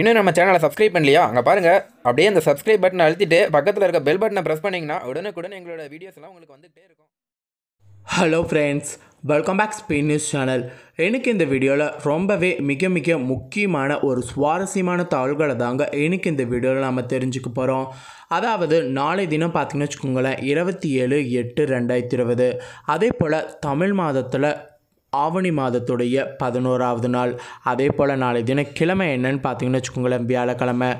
இன்னும் நம்ம சேனலை சப்ஸ்கிரைப் பண்ணலையா அங்கே பாருங்கள் அப்படியே அந்த சப்ஸ்கிரைப் பட்டனை அழுத்திட்டு பக்கத்தில் இருக்க பெல் பட்டனை ப்ரெஸ் பண்ணிங்கன்னா உடனுக்குடன் எங்களோட வீடியோஸ்லாம் உங்களுக்கு வந்துகிட்டே இருக்கும் hello friends welcome back Spain news channel எனக்கு இந்த வீடியோவில் ரொம்பவே மிக மிக முக்கியமான ஒரு சுவாரஸ்யமான தகவல்களை தாங்க எனக்கு இந்த வீடியோவில் நம்ம தெரிஞ்சுக்க போகிறோம் அதாவது நாளை தினம் பார்த்திங்கன்னு வச்சுக்கோங்களேன் இருபத்தி ஏழு எட்டு ரெண்டாயிரத்தி இருபது அதே போல் தமிழ் மாதத்தில் ஆவணி மாதத்துடைய பதினோராவது நாள் அதே போல் நாளை தினம் கிழமை என்னன்னு பார்த்தீங்கன்னு வச்சுக்கோங்களேன் வியாழக்கிழமை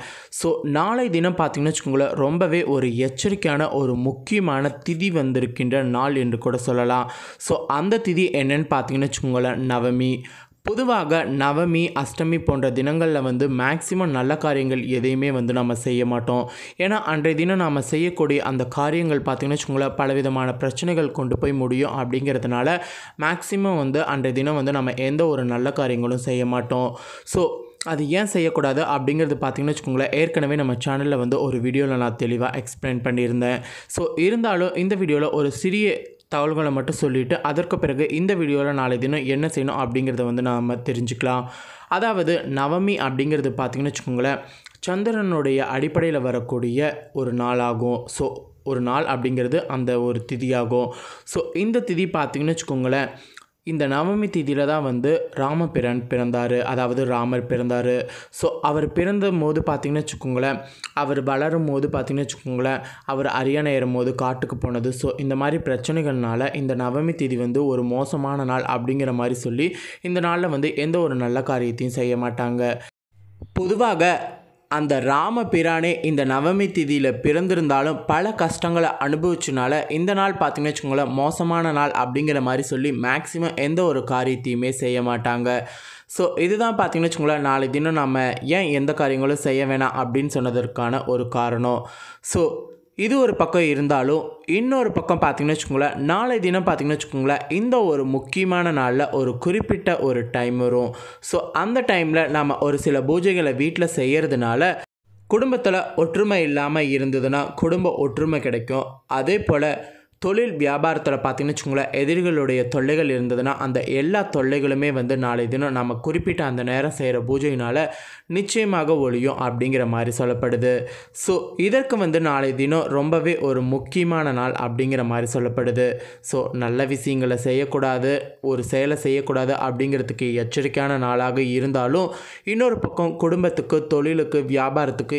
ஸோ நாளை தினம் பார்த்திங்கன்னு வச்சுக்கோங்களேன் ரொம்பவே ஒரு எச்சரிக்கையான ஒரு முக்கியமான திதி வந்திருக்கின்ற நாள் என்று கூட சொல்லலாம் ஸோ அந்த திதி என்னன்னு பார்த்தீங்கன்னு வச்சுக்கோங்களேன் நவமி பொதுவாக நவமி அஷ்டமி போன்ற தினங்களில் வந்து மேக்சிமம் நல்ல காரியங்கள் எதையுமே வந்து நம்ம செய்ய மாட்டோம் ஏன்னா அன்றைய தினம் நாம் செய்யக்கூடிய அந்த காரியங்கள் பார்த்திங்கன்னா வச்சுக்கோங்களேன் பலவிதமான பிரச்சனைகள் கொண்டு போய் முடியும் அப்படிங்கிறதுனால மேக்சிமம் வந்து அன்றைய தினம் வந்து நம்ம எந்த ஒரு நல்ல காரியங்களும் செய்ய மாட்டோம் ஸோ அது ஏன் செய்யக்கூடாது அப்படிங்கிறது பார்த்திங்கன்னு வச்சுக்கோங்களேன் ஏற்கனவே நம்ம சேனலில் வந்து ஒரு வீடியோவில் நான் தெளிவாக எக்ஸ்பிளைன் பண்ணியிருந்தேன் ஸோ இருந்தாலும் இந்த வீடியோவில் ஒரு சிறிய தகவல்களை மட்டும் சொல்லிவிட்டு அதற்கு பிறகு இந்த வீடியோவில் நாளை தினம் என்ன செய்யணும் அப்படிங்கிறத வந்து நாம் தெரிஞ்சுக்கலாம் அதாவது நவமி அப்படிங்கிறது பார்த்திங்கன்னு வச்சுக்கோங்களேன் சந்திரனுடைய அடிப்படையில் வரக்கூடிய ஒரு நாளாகும் ஸோ ஒரு நாள் அப்படிங்கிறது அந்த ஒரு திதியாகும் ஸோ இந்த திதி பார்த்திங்கன்னு வச்சுக்கோங்களேன் இந்த நவமி தேதியில் தான் வந்து ராமபிரன் பிறந்தார் அதாவது ராமர் பிறந்தார் ஸோ அவர் பிறந்த போது பார்த்திங்கன்னு வச்சுக்கோங்களேன் அவர் வளரும் போது பார்த்திங்கன்னு வச்சுக்கோங்களேன் அவர் அரியணை ஏறும் போது காட்டுக்கு போனது ஸோ இந்த மாதிரி பிரச்சனைகள்னால இந்த நவமி தீதி வந்து ஒரு மோசமான நாள் அப்படிங்கிற மாதிரி சொல்லி இந்த நாளில் வந்து எந்த ஒரு நல்ல காரியத்தையும் செய்ய மாட்டாங்க பொதுவாக அந்த ராம பிரானே இந்த நவமி திதியில் பிறந்திருந்தாலும் பல கஷ்டங்களை அனுபவிச்சனால இந்த நாள் பார்த்தீங்கன்னா வச்சுக்கோங்களேன் மோசமான நாள் அப்படிங்கிற மாதிரி சொல்லி மேக்ஸிமம் எந்த ஒரு காரியத்தையுமே செய்ய மாட்டாங்க ஸோ இதுதான் பார்த்தீங்கன்னு வச்சுக்கோங்களேன் நாளை தினம் நம்ம ஏன் எந்த காரியங்களும் செய்ய வேணாம் அப்படின்னு சொன்னதற்கான ஒரு காரணம் ஸோ இது ஒரு பக்கம் இருந்தாலும் இன்னொரு பக்கம் பார்த்திங்கன்னு வச்சுக்கோங்களேன் நாளை தினம் பார்த்திங்கன்னு வச்சுக்கோங்களேன் இந்த ஒரு முக்கியமான நாளில் ஒரு குறிப்பிட்ட ஒரு டைம் வரும் ஸோ அந்த டைமில் நாம் ஒரு சில பூஜைகளை வீட்டில் செய்கிறதுனால குடும்பத்தில் ஒற்றுமை இல்லாமல் இருந்ததுன்னா குடும்ப ஒற்றுமை கிடைக்கும் அதே போல் தொழில் வியாபாரத்தில் பார்த்திங்கன்னு வச்சுக்கோங்களேன் எதிரிகளுடைய தொல்லைகள் இருந்ததுன்னா அந்த எல்லா தொல்லைகளுமே வந்து நாளை தினம் நம்ம குறிப்பிட்ட அந்த நேரம் செய்கிற பூஜையினால் நிச்சயமாக ஒழியும் அப்படிங்கிற மாதிரி சொல்லப்படுது ஸோ இதற்கு வந்து நாளை தினம் ரொம்பவே ஒரு முக்கியமான நாள் அப்படிங்கிற மாதிரி சொல்லப்படுது ஸோ நல்ல விஷயங்களை செய்யக்கூடாது ஒரு செயலை செய்யக்கூடாது அப்படிங்கிறதுக்கு எச்சரிக்கையான நாளாக இருந்தாலும் இன்னொரு பக்கம் குடும்பத்துக்கு தொழிலுக்கு வியாபாரத்துக்கு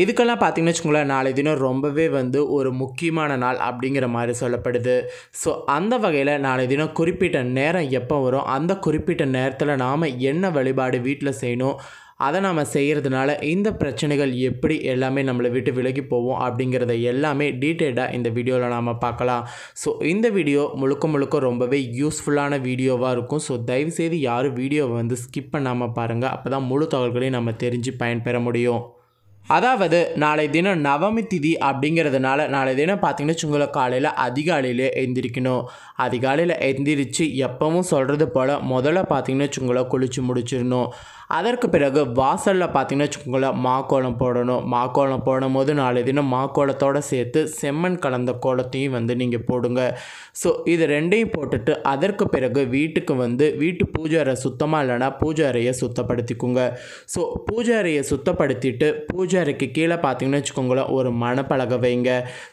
இதுக்கெல்லாம் பார்த்திங்கன்னு வச்சுக்கோங்களேன் நாளைய தினம் ரொம்பவே வந்து ஒரு முக்கியமான நாள் அப்படிங்கிற மாதிரி சொல்லப்படுது ஸோ அந்த வகையில் நாளைய தினம் குறிப்பிட்ட நேரம் எப்போ வரும் அந்த குறிப்பிட்ட நேரத்தில் நாம் என்ன வழிபாடு வீட்டில் செய்யணும் அதை நாம் செய்கிறதுனால இந்த பிரச்சனைகள் எப்படி எல்லாமே நம்மளை விட்டு விலகி போவோம் அப்படிங்கிறத எல்லாமே டீட்டெயில்டாக இந்த வீடியோவில் நாம் பார்க்கலாம் ஸோ இந்த வீடியோ முழுக்க முழுக்க ரொம்பவே யூஸ்ஃபுல்லான வீடியோவாக இருக்கும் ஸோ தயவுசெய்து யாரும் வீடியோவை வந்து ஸ்கிப் பண்ணாமல் பாருங்கள் அப்போ தான் முழு தகவல்களையும் நம்ம தெரிஞ்சு பயன்பெற முடியும் அதாவது நாளை தினம் நவமி திதி அப்படிங்கிறதுனால நாளை தினம் பார்த்தீங்கன்னா வச்சுங்களேன் காலையில் அதிகாலையிலே எழுந்திரிக்கணும் அதிகாலையில் எழுந்திரிச்சு எப்பவும் சொல்கிறது போல் முதல்ல பார்த்தீங்கன்னா வச்சுங்களேன் குளித்து முடிச்சிடணும் அதற்கு பிறகு வாசலில் பார்த்திங்கன்னா வச்சுக்கோங்களேன் மாக்கோளம் போடணும் மாக்கோளம் போடும் போது நாலு தினம் மாக்கோலத்தோடு சேர்த்து செம்மண் கலந்த கோலத்தையும் வந்து நீங்கள் போடுங்க ஸோ இது ரெண்டையும் போட்டுட்டு அதற்கு பிறகு வீட்டுக்கு வந்து வீட்டு பூஜை அறை சுத்தமாக இல்லைனா பூஜை அறையை சுத்தப்படுத்திக்குங்க ஸோ பூஜை அறையை சுத்தப்படுத்திட்டு பூஜை அறைக்கு கீழே பார்த்திங்கன்னு வச்சுக்கோங்களேன் ஒரு மணப்பலகை வைங்க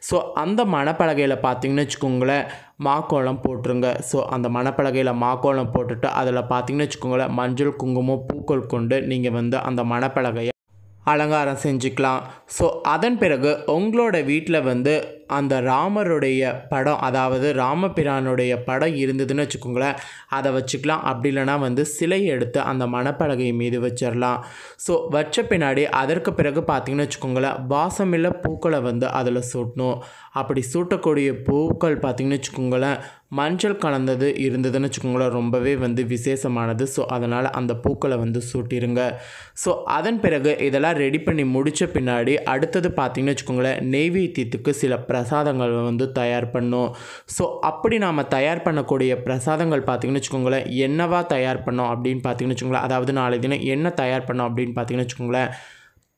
ஸோ அந்த மணப்பலகையில் பார்த்திங்கன்னு வச்சுக்கோங்களேன் மாக்கோளம் போட்டுருங்க ஸோ அந்த மணப்பலகையில் மாக்கோளம் போட்டுட்டு அதில் பார்த்திங்கன்னு வச்சுக்கோங்களேன் மஞ்சள் குங்குமம் பூக்கள் கொண்டு நீங்கள் வந்து அந்த மணப்பலகையை அலங்காரம் செஞ்சுக்கலாம் ஸோ அதன் பிறகு உங்களோட வீட்டில் வந்து அந்த ராமருடைய படம் அதாவது ராமபிரானுடைய படம் இருந்ததுன்னு வச்சுக்கோங்களேன் அதை வச்சுக்கலாம் அப்படி இல்லைனா வந்து சிலை எடுத்து அந்த மணப்பலகை மீது வச்சிடலாம் ஸோ வச்ச பின்னாடி அதற்கு பிறகு பார்த்திங்கன்னு வச்சுக்கோங்களேன் வாசமில்ல பூக்களை வந்து அதில் சூட்டணும் அப்படி சூட்டக்கூடிய பூக்கள் பார்த்திங்கன்னு வச்சுக்கோங்களேன் மஞ்சள் கலந்தது இருந்ததுன்னு வச்சுக்கோங்களேன் ரொம்பவே வந்து விசேஷமானது ஸோ அதனால் அந்த பூக்களை வந்து சூட்டிருங்க ஸோ அதன் பிறகு இதெல்லாம் ரெடி பண்ணி முடித்த பின்னாடி அடுத்தது பார்த்திங்கன்னு வச்சுக்கோங்களேன் நெய்வேத்தியத்துக்கு சில பிரசாதங்கள் வந்து தயார் பண்ணும் ஸோ அப்படி நாம் தயார் பண்ணக்கூடிய பிரசாதங்கள் பார்த்திங்கன்னு வச்சுக்கோங்களேன் என்னவா தயார் பண்ணோம் அப்படின்னு பார்த்திங்கன்னு வச்சுக்கோங்களேன் அதாவது நாளை தினம் என்ன தயார் பண்ணோம் அப்படின்னு பார்த்திங்கன்னு வச்சுக்கோங்களேன்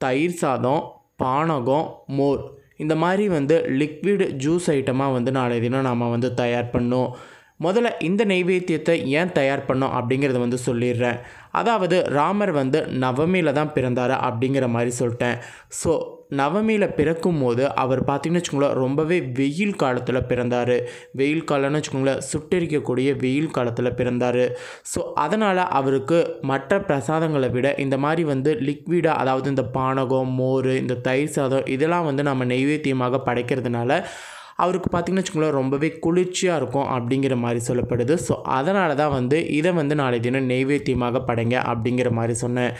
தயிர் சாதம் பானகம் மோர் இந்த மாதிரி வந்து லிக்விட் ஜூஸ் ஐட்டமாக வந்து நாளைய தினம் நாம் வந்து தயார் பண்ணோம் முதல்ல இந்த நைவேத்தியத்தை ஏன் தயார் பண்ணோம் அப்படிங்கிறத வந்து சொல்லிடுறேன் அதாவது ராமர் வந்து நவமியில் தான் பிறந்தார் அப்படிங்கிற மாதிரி சொல்லிட்டேன் ஸோ நவமியில் பிறக்கும் போது அவர் பார்த்திங்கன்னு வச்சுக்கோங்களேன் ரொம்பவே வெயில் காலத்தில் பிறந்தார் வெயில் காலம்னு வச்சுக்கோங்களேன் சுட்டரிக்கக்கூடிய வெயில் காலத்தில் பிறந்தார் ஸோ அதனால் அவருக்கு மற்ற பிரசாதங்களை விட இந்த மாதிரி வந்து லிக்விடாக அதாவது இந்த பானகம் மோர் இந்த தயிர் சாதம் இதெல்லாம் வந்து நம்ம நெய்வேத்தியமாக படைக்கிறதுனால அவருக்கு பார்த்திங்கன்னு வச்சுக்கோங்களேன் ரொம்பவே குளிர்ச்சியாக இருக்கும் அப்படிங்கிற மாதிரி சொல்லப்படுது ஸோ அதனால தான் வந்து இதை வந்து நாளை தினம் நெய்வேத்தியமாக படைங்க அப்படிங்கிற மாதிரி சொன்னேன்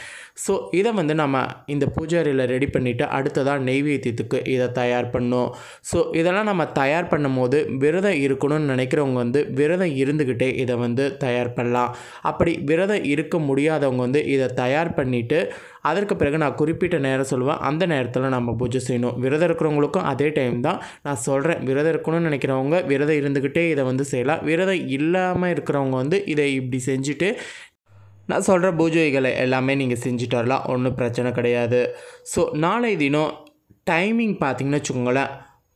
ஸோ இதை வந்து நம்ம இந்த பூஜாரியில் ரெடி பண்ணிவிட்டு அடுத்ததாக நெய்வேத்தியத்துக்கு இதை தயார் பண்ணும் ஸோ இதெல்லாம் நம்ம தயார் பண்ணும்போது விரதம் இருக்கணும்னு நினைக்கிறவங்க வந்து விரதம் இருந்துக்கிட்டே இதை வந்து தயார் பண்ணலாம் அப்படி விரதம் இருக்க முடியாதவங்க வந்து இதை தயார் பண்ணிவிட்டு அதற்கு பிறகு நான் குறிப்பிட்ட நேரம் சொல்லுவேன் அந்த நேரத்தில் நம்ம பூஜை செய்யணும் விரதம் இருக்கிறவங்களுக்கும் அதே டைம் தான் நான் சொல்கிறேன் விரதம் இருக்கணும்னு நினைக்கிறவங்க விரதம் இருந்துக்கிட்டே இதை வந்து செய்யலாம் விரதம் இல்லாமல் இருக்கிறவங்க வந்து இதை இப்படி செஞ்சுட்டு நான் சொல்கிற பூஜைகளை எல்லாமே நீங்கள் செஞ்சுட்டு வரலாம் ஒன்றும் பிரச்சனை கிடையாது ஸோ நாளை தினம் டைமிங் பார்த்தீங்கன்னு வச்சுக்கோங்களேன்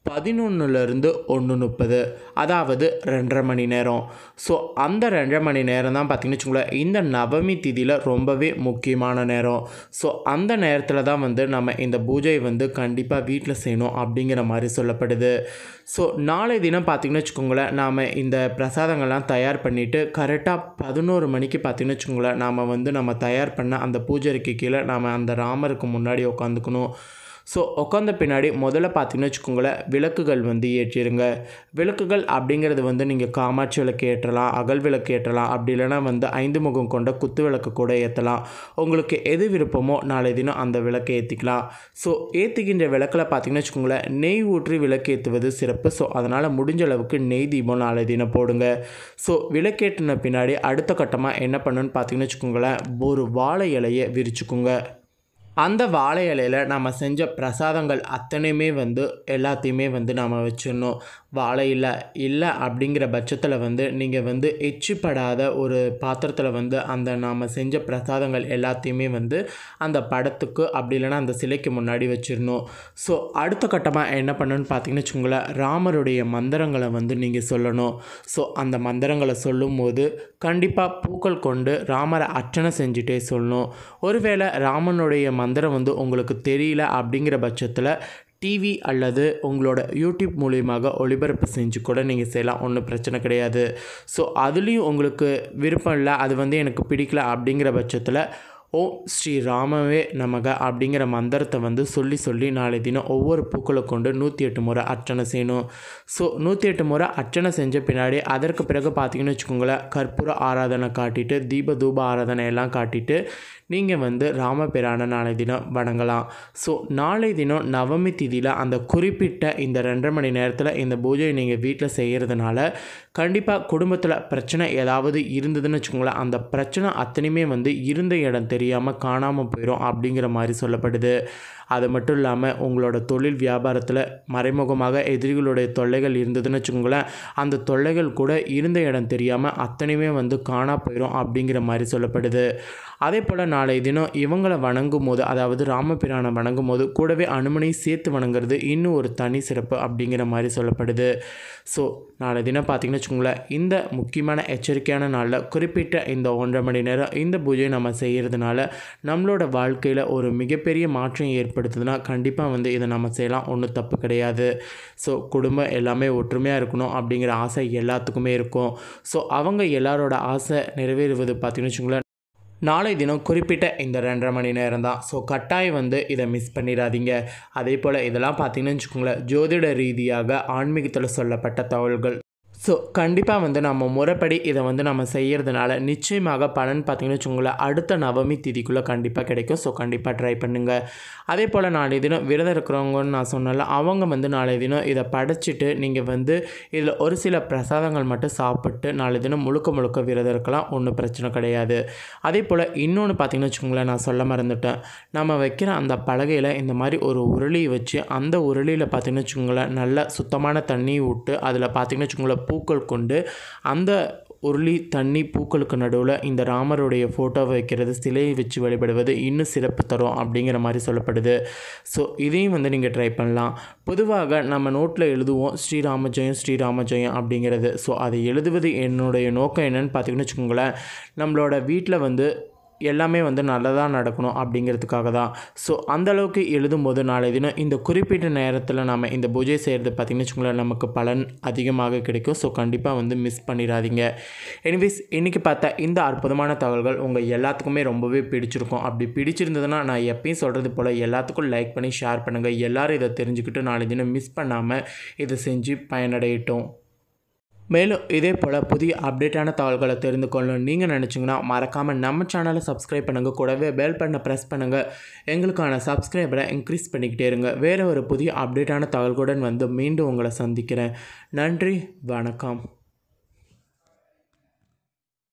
பதினொன்றுலேருந்து ஒன்று முப்பது அதாவது ரெண்டரை மணி நேரம் ஸோ அந்த ரெண்டரை மணி நேரம் தான் பார்த்திங்கன்னு வச்சுக்கோங்களேன் இந்த நவமி திதியில் ரொம்பவே முக்கியமான நேரம் ஸோ அந்த நேரத்தில் தான் வந்து நம்ம இந்த பூஜை வந்து கண்டிப்பாக வீட்டில் செய்யணும் அப்படிங்கிற மாதிரி சொல்லப்படுது ஸோ நாளை தினம் பார்த்திங்கன்னு வச்சுக்கோங்களேன் நாம் இந்த பிரசாதங்கள்லாம் தயார் பண்ணிவிட்டு கரெக்டாக பதினோரு மணிக்கு பார்த்திங்கன்னு வச்சுக்கோங்களேன் நாம் வந்து நம்ம தயார் பண்ண அந்த பூஜைக்கு கீழே நாம் அந்த ராமருக்கு முன்னாடி உட்காந்துக்கணும் ஸோ உட்காந்த பின்னாடி முதல்ல பார்த்தீங்கன்னு வச்சுக்கோங்களேன் விளக்குகள் வந்து ஏற்றிடுங்க விளக்குகள் அப்படிங்கிறது வந்து நீங்கள் காமாட்சி விளக்கு ஏற்றலாம் அகல் விளக்கு ஏற்றலாம் அப்படி இல்லைன்னா வந்து ஐந்து முகம் கொண்ட குத்து விளக்கு கூட ஏற்றலாம் உங்களுக்கு எது விருப்பமோ நாளை தினம் அந்த விளக்கை ஏற்றிக்கலாம் ஸோ ஏற்றுகின்ற விளக்கில் பார்த்தீங்கன்னு வச்சுக்கோங்களேன் நெய் ஊற்றி விளக்கு ஏற்றுவது சிறப்பு ஸோ அதனால் முடிஞ்ச அளவுக்கு நெய் தீபம் நாளை தினம் போடுங்க ஸோ விளக்கேற்றின பின்னாடி அடுத்த கட்டமாக என்ன பண்ணுன்னு பார்த்தீங்கன்னு வச்சுக்கோங்களேன் ஒரு வாழை இலையை விரிச்சுக்கோங்க அந்த வாழை இலையில் நம்ம செஞ்ச பிரசாதங்கள் அத்தனையுமே வந்து எல்லாத்தையுமே வந்து நாம் வச்சிடணும் வாழையில் இல்லை அப்படிங்கிற பட்சத்தில் வந்து நீங்கள் வந்து எச்சுப்படாத ஒரு பாத்திரத்தில் வந்து அந்த நாம் செஞ்ச பிரசாதங்கள் எல்லாத்தையுமே வந்து அந்த படத்துக்கு அப்படி இல்லைன்னா அந்த சிலைக்கு முன்னாடி வச்சிடணும் ஸோ அடுத்த கட்டமாக என்ன பண்ணணுன்னு பார்த்தீங்கன்னு வச்சுக்கோங்களேன் ராமருடைய மந்திரங்களை வந்து நீங்கள் சொல்லணும் ஸோ அந்த மந்திரங்களை சொல்லும்போது கண்டிப்பாக பூக்கள் கொண்டு ராமரை அர்ச்சனை செஞ்சுட்டே சொல்லணும் ஒருவேளை ராமனுடைய மந்திரம் வந்து உங்களுக்கு தெரியல அப்படிங்கிற பட்சத்தில் டிவி அல்லது உங்களோட யூடியூப் மூலியமாக ஒளிபரப்பு செஞ்சு கூட நீங்கள் செய்யலாம் ஒன்றும் பிரச்சனை கிடையாது ஸோ அதுலேயும் உங்களுக்கு விருப்பம் இல்லை அது வந்து எனக்கு பிடிக்கல அப்படிங்கிற பட்சத்தில் ஓம் ஸ்ரீ ராமவே நமக அப்படிங்கிற மந்திரத்தை வந்து சொல்லி சொல்லி நாளை தினம் ஒவ்வொரு பூக்களை கொண்டு நூற்றி எட்டு முறை அர்ச்சனை செய்யணும் ஸோ நூற்றி எட்டு முறை அர்ச்சனை செஞ்ச பின்னாடி அதற்கு பிறகு பார்த்திங்கன்னு வச்சுக்கோங்களேன் கற்பூர ஆராதனை காட்டிட்டு தீப தூப ஆராதனை எல்லாம் காட்டிட்டு நீங்கள் வந்து ராமபிரான நாளை தினம் வணங்கலாம் ஸோ நாளை தினம் நவமி திதியில் அந்த குறிப்பிட்ட இந்த ரெண்டரை மணி நேரத்தில் இந்த பூஜையை நீங்கள் வீட்டில் செய்கிறதுனால கண்டிப்பாக குடும்பத்தில் பிரச்சனை ஏதாவது இருந்ததுன்னு வச்சுக்கோங்களேன் அந்த பிரச்சனை அத்தனையுமே வந்து இருந்த இடம் தெரியாமல் காணாமல் போயிடும் அப்படிங்கிற மாதிரி சொல்லப்படுது அது மட்டும் இல்லாமல் உங்களோட தொழில் வியாபாரத்தில் மறைமுகமாக எதிரிகளுடைய தொல்லைகள் இருந்ததுன்னு வச்சுக்கோங்களேன் அந்த தொல்லைகள் கூட இருந்த இடம் தெரியாமல் அத்தனையுமே வந்து காணா போயிடும் அப்படிங்கிற மாதிரி சொல்லப்படுது அதே போல் நான் நாளை தினம் இவங்களை வணங்கும் போது அதாவது ராமபிரானை வணங்கும் போது கூடவே அனுமனை சேர்த்து வணங்குறது இன்னும் ஒரு தனி சிறப்பு அப்படிங்கிற மாதிரி சொல்லப்படுது ஸோ நாளை தினம் பார்த்திங்கன்னு வச்சுக்கோங்களேன் இந்த முக்கியமான எச்சரிக்கையான நாளில் குறிப்பிட்ட இந்த ஒன்றரை மணி நேரம் இந்த பூஜையை நம்ம செய்கிறதுனால நம்மளோட வாழ்க்கையில் ஒரு மிகப்பெரிய மாற்றம் ஏற்படுத்துதுன்னா கண்டிப்பாக வந்து இதை நம்ம செய்யலாம் ஒன்றும் தப்பு கிடையாது ஸோ குடும்பம் எல்லாமே ஒற்றுமையாக இருக்கணும் அப்படிங்கிற ஆசை எல்லாத்துக்குமே இருக்கும் ஸோ அவங்க எல்லாரோட ஆசை நிறைவேறுவது பார்த்திங்கன்னு வச்சுக்கோங்களேன் நாளை தினம் குறிப்பிட்ட இந்த ரெண்டரை மணி நேரம் தான் ஸோ கட்டாயம் வந்து இதை மிஸ் பண்ணிடாதீங்க அதே போல் இதெல்லாம் பார்த்தீங்கன்னு வச்சுக்கோங்களேன் ஜோதிட ரீதியாக ஆன்மீகத்தில் சொல்லப்பட்ட தகவல்கள் ஸோ கண்டிப்பாக வந்து நம்ம முறைப்படி இதை வந்து நம்ம செய்கிறதுனால நிச்சயமாக பலன் பார்த்திங்கன்னா வச்சுக்கோங்களேன் அடுத்த நவமி திதிக்குள்ளே கண்டிப்பாக கிடைக்கும் ஸோ கண்டிப்பாக ட்ரை பண்ணுங்கள் அதே போல் நாளைய தினம் விரதம் இருக்கிறவங்கன்னு நான் சொன்னால அவங்க வந்து நாளைய தினம் இதை படைச்சிட்டு நீங்கள் வந்து இதில் ஒரு சில பிரசாதங்கள் மட்டும் சாப்பிட்டு நாளைய தினம் முழுக்க முழுக்க விரதம் இருக்கலாம் ஒன்றும் பிரச்சனை கிடையாது அதே போல் இன்னொன்று பார்த்திங்கன்னு வச்சுக்கோங்களேன் நான் சொல்ல மறந்துட்டேன் நம்ம வைக்கிற அந்த பலகையில் இந்த மாதிரி ஒரு உருளி வச்சு அந்த உருளியில் பார்த்திங்கன்னு வச்சுக்கோங்களேன் நல்ல சுத்தமான தண்ணி விட்டு அதில் பார்த்திங்கன்னு வச்சுக்கோங்களேன் பூக்கள் கொண்டு அந்த உருளி தண்ணி பூக்களுக்கு நடுவில் இந்த ராமருடைய ஃபோட்டோவை வைக்கிறது சிலையை வச்சு வழிபடுவது இன்னும் சிறப்பு தரும் அப்படிங்கிற மாதிரி சொல்லப்படுது ஸோ இதையும் வந்து நீங்கள் ட்ரை பண்ணலாம் பொதுவாக நம்ம நோட்டில் எழுதுவோம் ஸ்ரீராம ஜெயம் ஸ்ரீராம ஜெயம் அப்படிங்கிறது ஸோ அதை எழுதுவது என்னுடைய நோக்கம் என்னன்னு பார்த்திங்கன்னு வச்சுக்கோங்களேன் நம்மளோட வீட்டில் வந்து எல்லாமே வந்து நல்லதாக நடக்கணும் அப்படிங்கிறதுக்காக தான் ஸோ அந்தளவுக்கு எழுதும் போது நாளைய தினம் இந்த குறிப்பிட்ட நேரத்தில் நம்ம இந்த பூஜை செய்கிறது பார்த்திங்கன்னு வச்சுக்கோங்களேன் நமக்கு பலன் அதிகமாக கிடைக்கும் ஸோ கண்டிப்பாக வந்து மிஸ் பண்ணிடாதீங்க எனிவேஸ் இன்றைக்கி பார்த்தா இந்த அற்புதமான தகவல்கள் உங்கள் எல்லாத்துக்குமே ரொம்பவே பிடிச்சிருக்கும் அப்படி பிடிச்சிருந்ததுன்னா நான் எப்பயும் சொல்கிறது போல் எல்லாத்துக்கும் லைக் பண்ணி ஷேர் பண்ணுங்கள் எல்லோரும் இதை தெரிஞ்சுக்கிட்டு நாளைய தினம் மிஸ் பண்ணாமல் இதை செஞ்சு பயனடையட்டும் மேலும் இதே போல் புதிய அப்டேட்டான தகவல்களை தெரிந்து கொள்ளணும் நீங்கள் நினச்சிங்கன்னா மறக்காமல் நம்ம சேனலை சப்ஸ்கிரைப் பண்ணுங்கள் கூடவே பெல் பண்ண ப்ரெஸ் பண்ணுங்கள் எங்களுக்கான சப்ஸ்கிரைபரை இன்க்ரீஸ் பண்ணிக்கிட்டே இருங்க வேறு ஒரு புதிய அப்டேட்டான தகவல்களுடன் வந்து மீண்டும் உங்களை சந்திக்கிறேன் நன்றி வணக்கம்